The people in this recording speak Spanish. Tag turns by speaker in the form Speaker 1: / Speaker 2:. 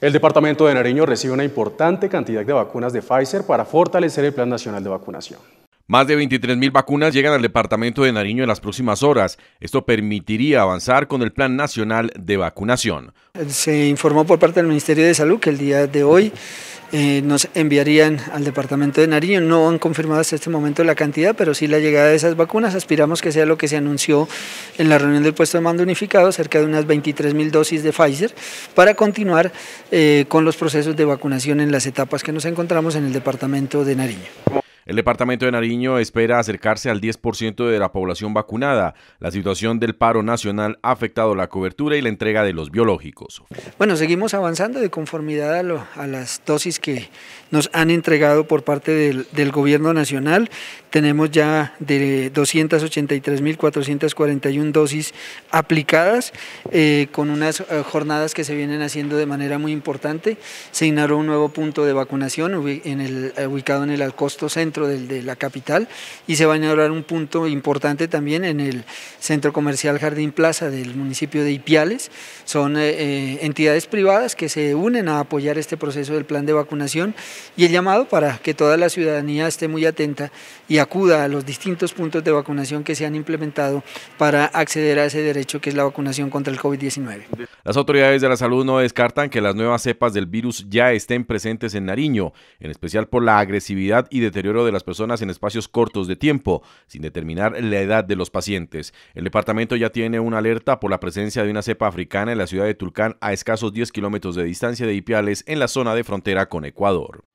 Speaker 1: El Departamento de Nariño recibe una importante cantidad de vacunas de Pfizer para fortalecer el Plan Nacional de Vacunación. Más de 23.000 vacunas llegan al departamento de Nariño en las próximas horas. Esto permitiría avanzar con el Plan Nacional de Vacunación.
Speaker 2: Se informó por parte del Ministerio de Salud que el día de hoy eh, nos enviarían al departamento de Nariño. No han confirmado hasta este momento la cantidad, pero sí la llegada de esas vacunas. Aspiramos que sea lo que se anunció en la reunión del puesto de mando unificado, cerca de unas 23 mil dosis de Pfizer, para continuar eh, con los procesos de vacunación en las etapas que nos encontramos en el departamento de Nariño.
Speaker 1: El departamento de Nariño espera acercarse al 10% de la población vacunada. La situación del paro nacional ha afectado la cobertura y la entrega de los biológicos.
Speaker 2: Bueno, seguimos avanzando de conformidad a, las dosis que nos han entregado por parte del, gobierno nacional. Tenemos ya de 283.441 dosis aplicadas eh, con unas eh, jornadas que se vienen haciendo de manera muy importante. Se inauguró un nuevo punto de vacunación eh, ubicado en el Alcosto Centro de la capital y se va a inaugurar un punto importante también en el Centro Comercial Jardín Plaza del municipio de Ipiales. Son eh, eh, entidades privadas que se unen a apoyar este proceso del plan de vacunación y el llamado para que toda la ciudadanía esté muy atenta y acuda a los distintos puntos de vacunación que se han implementado para acceder a ese derecho que es la vacunación contra el COVID-19.
Speaker 1: Las autoridades de la salud no descartan que las nuevas cepas del virus ya estén presentes en Nariño, en especial por la agresividad y deterioro de las personas en espacios cortos de tiempo, sin determinar la edad de los pacientes. El departamento ya tiene una alerta por la presencia de una cepa africana en la ciudad de Tulcán a escasos 10 kilómetros de distancia de Ipiales en la zona de frontera con Ecuador.